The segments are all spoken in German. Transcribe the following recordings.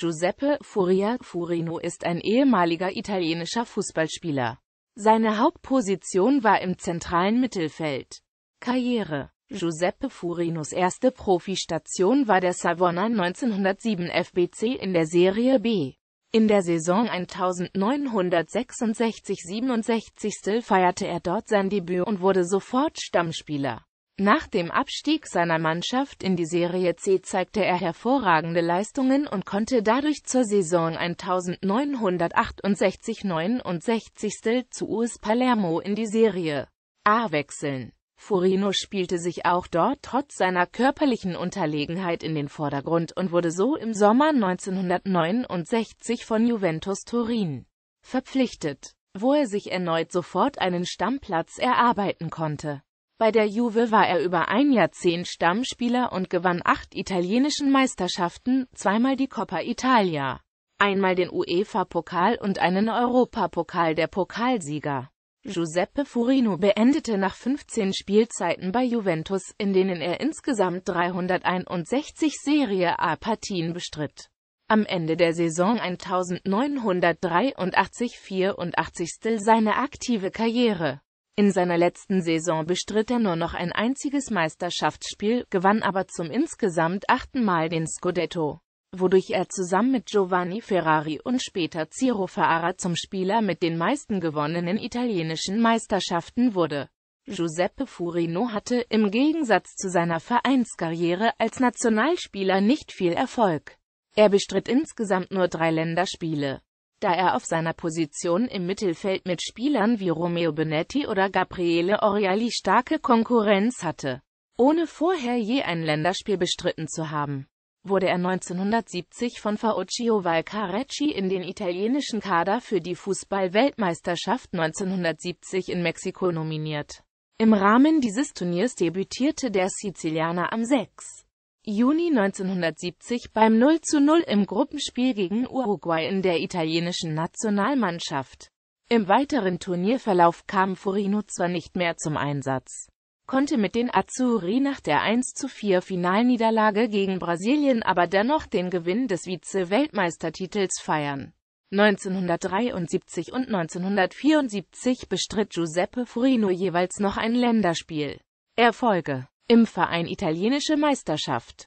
Giuseppe Furia Furino ist ein ehemaliger italienischer Fußballspieler. Seine Hauptposition war im zentralen Mittelfeld. Karriere Giuseppe Furinos erste Profistation war der Savona 1907 FBC in der Serie B. In der Saison 1966-67 feierte er dort sein Debüt und wurde sofort Stammspieler. Nach dem Abstieg seiner Mannschaft in die Serie C zeigte er hervorragende Leistungen und konnte dadurch zur Saison 1968-69 zu US Palermo in die Serie A wechseln. Furino spielte sich auch dort trotz seiner körperlichen Unterlegenheit in den Vordergrund und wurde so im Sommer 1969 von Juventus Turin verpflichtet, wo er sich erneut sofort einen Stammplatz erarbeiten konnte. Bei der Juve war er über ein Jahrzehnt Stammspieler und gewann acht italienischen Meisterschaften, zweimal die Coppa Italia, einmal den UEFA-Pokal und einen Europapokal der Pokalsieger. Giuseppe Furino beendete nach 15 Spielzeiten bei Juventus, in denen er insgesamt 361 Serie A-Partien bestritt. Am Ende der Saison 1983-84 seine aktive Karriere. In seiner letzten Saison bestritt er nur noch ein einziges Meisterschaftsspiel, gewann aber zum insgesamt achten Mal den Scudetto, wodurch er zusammen mit Giovanni Ferrari und später Ciro Ferrara zum Spieler mit den meisten gewonnenen italienischen Meisterschaften wurde. Giuseppe Furino hatte, im Gegensatz zu seiner Vereinskarriere als Nationalspieler nicht viel Erfolg. Er bestritt insgesamt nur drei Länderspiele da er auf seiner Position im Mittelfeld mit Spielern wie Romeo Benetti oder Gabriele Oriali starke Konkurrenz hatte. Ohne vorher je ein Länderspiel bestritten zu haben, wurde er 1970 von Fauccio Valcarecci in den italienischen Kader für die Fußball-Weltmeisterschaft 1970 in Mexiko nominiert. Im Rahmen dieses Turniers debütierte der Sizilianer am 6. Juni 1970 beim 0 zu 0 im Gruppenspiel gegen Uruguay in der italienischen Nationalmannschaft. Im weiteren Turnierverlauf kam Furino zwar nicht mehr zum Einsatz, konnte mit den Azzurri nach der 1 zu 4 finalniederlage gegen Brasilien aber dennoch den Gewinn des Vize-Weltmeistertitels feiern. 1973 und 1974 bestritt Giuseppe Furino jeweils noch ein Länderspiel. Erfolge im Verein Italienische Meisterschaft.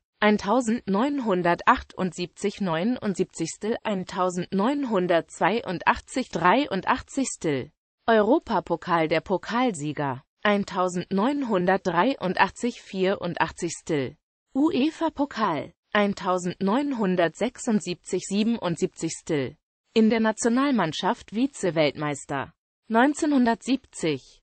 1978 79 1982 83 Europapokal der Pokalsieger 1983 84 UEFA-Pokal 1976 77 In der Nationalmannschaft Vize-Weltmeister 1970